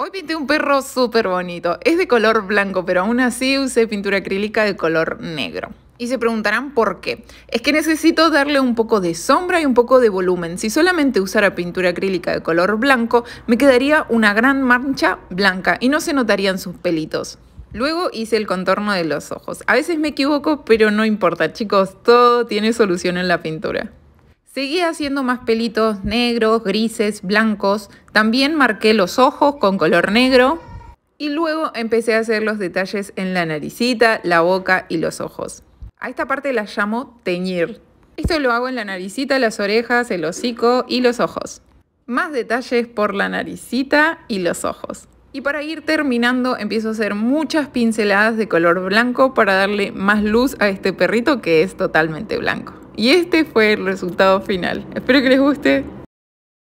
Hoy pinté un perro súper bonito. Es de color blanco, pero aún así usé pintura acrílica de color negro. Y se preguntarán por qué. Es que necesito darle un poco de sombra y un poco de volumen. Si solamente usara pintura acrílica de color blanco, me quedaría una gran mancha blanca y no se notarían sus pelitos. Luego hice el contorno de los ojos. A veces me equivoco, pero no importa, chicos, todo tiene solución en la pintura. Seguí haciendo más pelitos negros, grises, blancos. También marqué los ojos con color negro. Y luego empecé a hacer los detalles en la naricita, la boca y los ojos. A esta parte la llamo teñir. Esto lo hago en la naricita, las orejas, el hocico y los ojos. Más detalles por la naricita y los ojos. Y para ir terminando, empiezo a hacer muchas pinceladas de color blanco para darle más luz a este perrito que es totalmente blanco. Y este fue el resultado final. Espero que les guste.